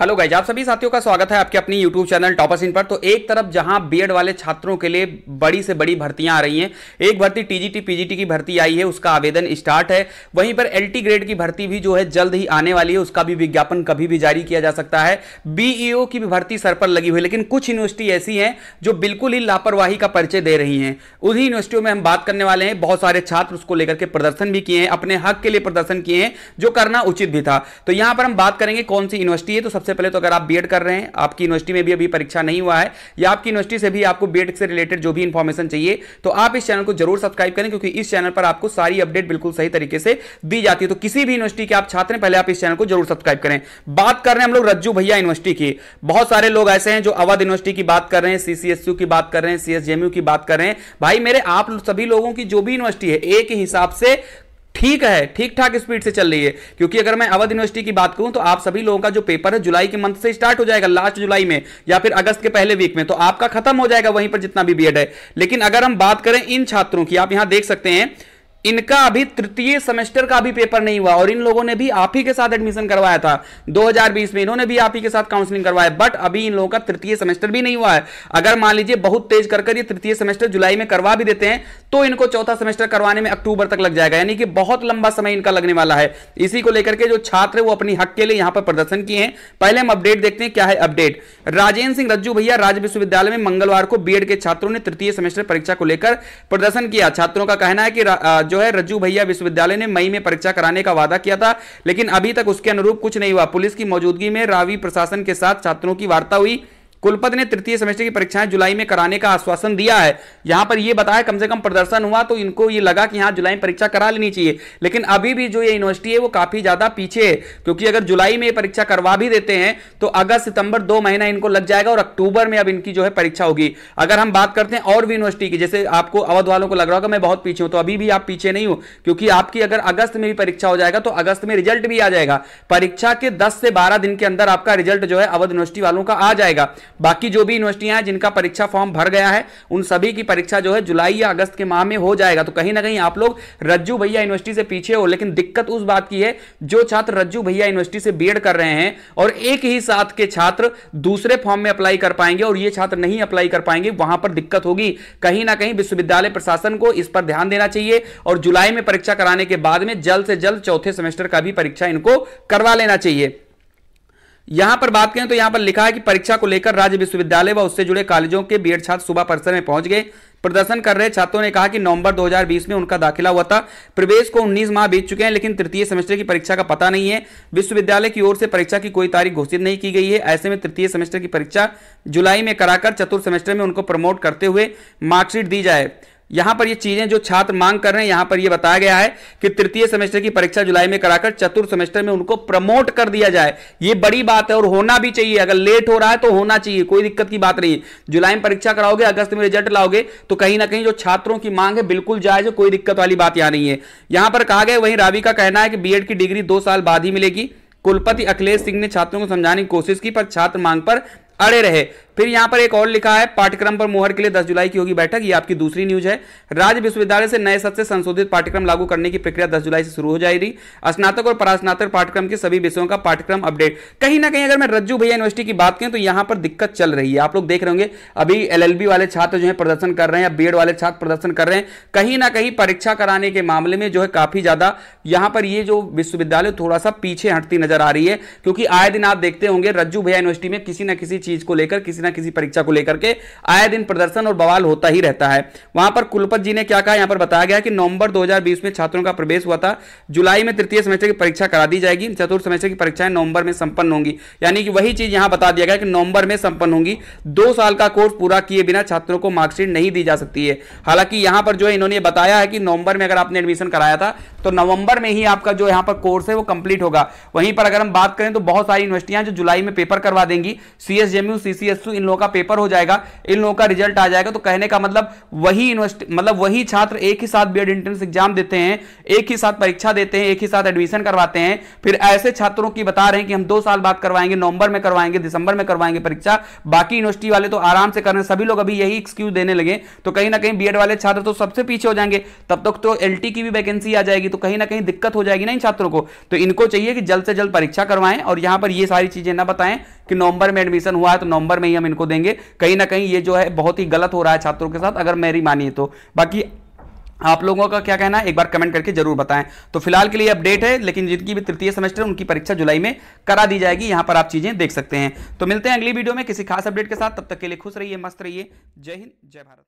hello guys आप सभी साथियों का स्वागत है आपके अपनी यूट्यूब चैनल टॉपस इन पर तो एक तरफ जहां बीएड वाले छात्रों के लिए बड़ी से बड़ी भर्तियां आ रही हैं एक भर्ती टीजीटी पीजीटी की भर्ती आई है उसका आवेदन स्टार्ट है वहीं पर एलटी ग्रेड की भर्ती भी जो है जल्द ही आने वाली है उसका भी विज्ञापन कभी भी जारी किया जा सकता है बीईओ e की भी भर्ती सर पर लगी हुई लेकिन कुछ यूनिवर्सिटी ऐसी हैं जो बिल्कुल ही लापरवाही का परिचय दे रही हैं उन्हीं यूनिवर्सिटियों में हम बात करने वाले हैं बहुत सारे छात्र उसको लेकर के प्रदर्शन भी किए हैं अपने हक के लिए प्रदर्शन किए हैं जो करना उचित भी था तो यहां पर हम बात करेंगे कौन सी यूनिवर्सिटी है तो सबसे पहले तो अगर आप बीएड कर रहे हैं आपकी यूनिवर्सिटी में भी अभी परीक्षा नहीं हुआ है या आपकी यूनिवर्सिटी से भी आपको बीएड से रिलेटेड जो भी इन्फॉर्मेशन चाहिए तो आप इस चैनल को जरूर सब्सक्राइब करें क्योंकि इस चैनल पर आपको सारी अपडेट बिल्कुल सही तरीके से दी जाती है तो किसी भी यूनिवर्सिटी के आप छात्र हैं पहले आप इस चैनल को जरूर सब्सक्राइब करें बात कर रहे हैं हम लोग रज्जू भैया यूनिवर्सिटी की बहुत सारे लोग ऐसे हैं जो अवध यूनिवर्सिटी की बात कर रहे हैं सीसीएसयू की बात कर रहे हैं सीएसजेएमयू की बात कर रहे हैं भाई मेरे आप सभी लोगों की जो भी यूनिवर्सिटी है एक हिसाब से ठीक है ठीक ठाक स्पीड से चल रही है क्योंकि अगर मैं अवध यूनिवर्सिटी की बात करूं तो आप सभी लोगों का जो पेपर है जुलाई के मंथ से स्टार्ट हो जाएगा लास्ट जुलाई में या फिर अगस्त के पहले वीक में तो आपका खत्म हो जाएगा वहीं पर जितना भी बी है लेकिन अगर हम बात करें इन छात्रों की आप यहां देख सकते हैं इनका अभी तृतीय सेमेस्टर का भी पेपर नहीं हुआ और इन लोगों ने भी आप ही के साथ एडमिशन करवाया था 2020 में इन्होंने भी आप ही के साथ काउंसलिंग करवाया बट अभी इन लोगों का तृतीय सेमेस्टर भी नहीं हुआ है अगर मान लीजिए बहुत तेज कर कर ये तृतीय सेमेस्टर जुलाई में करवा भी देते हैं तो इनको चौथा सेमेस्टर करवाने में अक्टूबर तक लग जाएगा यानी कि बहुत लंबा समय इनका लगने वाला है इसी को लेकर के जो छात्र है वो अपनी हक के लिए यहां पर प्रदर्शन किए हैं पहले हम अपडेट देखते हैं क्या है अपडेट राजेंद्र सिंह रज्जू भैया राज्य विश्वविद्यालय में मंगलवार को बी के छात्रों ने तृतीय सेमेस्टर परीक्षा को लेकर प्रदर्शन किया छात्रों का कहना है कि जो है रज्जू भैया विश्वविद्यालय ने मई में परीक्षा कराने का वादा किया था लेकिन अभी तक उसके अनुरूप कुछ नहीं हुआ पुलिस की मौजूदगी में रावी प्रशासन के साथ छात्रों की वार्ता हुई कुलपति ने तृतीय सेमेस्टर की परीक्षाएं जुलाई में कराने का आश्वासन दिया है यहां पर यह बताया कम से कम प्रदर्शन हुआ तो इनको ये लगा कि हाँ जुलाई में परीक्षा करा लेनी चाहिए लेकिन अभी भी जो ये यूनिवर्सिटी है वो काफी ज्यादा पीछे है क्योंकि अगर जुलाई में परीक्षा करवा भी देते हैं तो अगस्त सितंबर दो महीना इनको लग जाएगा और अक्टूबर में अब इनकी जो है परीक्षा होगी अगर हम बात करते हैं और भी यूनिवर्सिटी की जैसे आपको अवध वालों को लग रहा होगा मैं बहुत पीछे हूं तो अभी भी आप पीछे नहीं हूं क्योंकि आपकी अगर अगस्त में भी परीक्षा हो जाएगा तो अगस्त में रिजल्ट भी आ जाएगा परीक्षा के दस से बारह दिन के अंदर आपका रिजल्ट जो है अवध यूनिवर्सिटी वालों का आ जाएगा बाकी जो भी यूनिवर्सिटियां हैं जिनका परीक्षा फॉर्म भर गया है उन सभी की परीक्षा जो है जुलाई या अगस्त के माह में हो जाएगा तो कहीं ना कहीं आप लोग रज्जू भैया यूनिवर्सिटी से पीछे हो लेकिन दिक्कत उस बात की है जो छात्र रज्जू भैया यूनिवर्सिटी से बी कर रहे हैं और एक ही साथ के छात्र दूसरे फॉर्म में अप्लाई कर पाएंगे और ये छात्र नहीं अप्लाई कर पाएंगे वहां पर दिक्कत होगी कहीं ना कहीं विश्वविद्यालय प्रशासन को इस पर ध्यान देना चाहिए और जुलाई में परीक्षा कराने के बाद में जल्द से जल्द चौथे सेमेस्टर का भी परीक्षा इनको करवा लेना चाहिए यहां पर बात करें तो यहां पर लिखा है कि परीक्षा को लेकर राज्य विश्वविद्यालय व उससे जुड़े कॉलेजों के बीएड छात्र सुबह परिसर में पहुंच गए प्रदर्शन कर रहे छात्रों ने कहा कि नवंबर 2020 में उनका दाखिला हुआ था प्रवेश को 19 माह बीत चुके हैं लेकिन तृतीय सेमेस्टर की परीक्षा का पता नहीं है विश्वविद्यालय की ओर से परीक्षा की कोई तारीख घोषित नहीं की गई है ऐसे में तृतीय सेमेस्टर की परीक्षा जुलाई में कराकर चतुर्थ सेमेस्टर में उनको प्रमोट करते हुए मार्कशीट दी जाए यहां पर ये चीजें जो छात्र मांग कर रहे हैं यहां पर ये बताया गया है कि तृतीय सेमेस्टर की परीक्षा जुलाई में कराकर चतुर्थ सेमेस्टर में उनको प्रमोट कर दिया जाए ये बड़ी बात है और होना भी चाहिए अगर लेट हो रहा है तो होना चाहिए कोई दिक्कत की बात नहीं जुलाई में परीक्षा कराओगे अगस्त में रिजल्ट लाओगे तो कहीं ना कहीं जो छात्रों की मांग है बिल्कुल जायज कोई दिक्कत वाली बात यहां नहीं है यहां पर कहा गया वहीं रावी का कहना है कि बी की डिग्री दो साल बाद ही मिलेगी कुलपति अखिलेश सिंह ने छात्रों को समझाने की कोशिश की पर छात्र मांग पर अड़े रहे फिर यहां पर एक और लिखा है पाठ्यक्रम पर मोहर के लिए 10 जुलाई की होगी बैठक ये आपकी दूसरी न्यूज है राज्य विश्वविद्यालय से नए सत्र से संशोधित पाठ्यक्रम लागू करने की प्रक्रिया 10 जुलाई से शुरू हो जाएगी स्नातक और परास्नातक पाठ्यक्रम के सभी विषयों का पाठ्यक्रम अपडेट कहीं ना कहीं अगर मैं रज्जू भैया यूनिवर्सिटी की बात करें तो यहां पर दिक्कत चल रही है आप लोग देख रहे होंगे अभी एल वाले छात्र जो है प्रदर्शन कर रहे हैं या बी वाले छात्र प्रदर्शन कर रहे हैं कहीं ना कहीं परीक्षा कराने के मामले में जो है काफी ज्यादा यहां पर ये जो विश्वविद्यालय थोड़ा सा पीछे हटती नजर आ रही है क्योंकि आए दिन आप देखते होंगे रज्जू भैया यूनिवर्सिटी में किसी ना किसी चीज को लेकर किसी किसी ना किसी परीक्षा को लेकर के आए दिन प्रदर्शन और बवाल होता ही रहता है वहां पर कुलपत जी ने क्या कहा यहां पर बताया गया कि नवंबर 2020 में छात्रों का प्रवेश हुआ था जुलाई में तृतीय सेमेस्टर की परीक्षा करा दी जाएगी चतुर्थ सेमेस्टर की परीक्षाएं नवंबर में संपन्न होंगी यानी कि वही चीज यहां बता दिया गया कि नवंबर में संपन्न होंगी दो साल का कोर्स पूरा किए बिना छात्रों को मार्कशीट नहीं दी जा सकती है हालांकि यहां पर जो है इन्होंने बताया है कि नवंबर में अगर आपने एडमिशन कराया था तो नवंबर में ही आपका जो यहां पर कोर्स है वो कंप्लीट होगा वहीं पर अगर हम बात करें तो बहुत सारी यूनिवर्सिटियां जो जुलाई में पेपर करवा देंगी सी एस इन लोगों का पेपर हो जाएगा इन लोगों का रिजल्ट आ जाएगा तो कहने का मतलब वही मतलब वही छात्र एक ही साथ बीएड एंट्रेंस एग्जाम देते हैं एक ही साथ परीक्षा देते हैं एक ही साथ एडमिशन करवाते हैं फिर ऐसे छात्रों की बता रहे हैं कि हम दो साल बाद करवाएंगे नवंबर में करवाएंगे दिसंबर में करवाएंगे परीक्षा बाकी यूनिवर्सिटी वाले तो आराम से कर रहे हैं सभी लोग अभी यही एक्सक्यूज देने लगे तो कहीं ना कहीं बी वाले छात्र तो सबसे पीछे हो जाएंगे तब तक तो एल की भी वैकेंसी आ जाएगी तो कहीं ना कहीं दिक्कत हो जाएगी ना इन छात्रों को तो इनको चाहिए कि जल्द से जल्द परीक्षा करवाएं और यहां पर ये सारी चीजें ना बताएं कि नवंबर में एडमिशन हुआ है तो नवंबर में ही हम इनको देंगे कहीं ना कहीं ये जो है बहुत ही गलत हो रहा है छात्रों के साथ अगर मेरी मानिए तो बाकी आप लोगों का क्या कहना है एक बार कमेंट करके जरूर बताएं तो फिलहाल के लिए अपडेट है लेकिन जिनकी भी तृतीय सेमेस्टर उनकी परीक्षा जुलाई में करा दी जाएगी यहां पर आप चीजें देख सकते हैं तो मिलते हैं अगली वीडियो में किसी खास अपडेट के साथ तब तक के लिए खुश रहिए मस्त रहिए जय हिंद जय भारत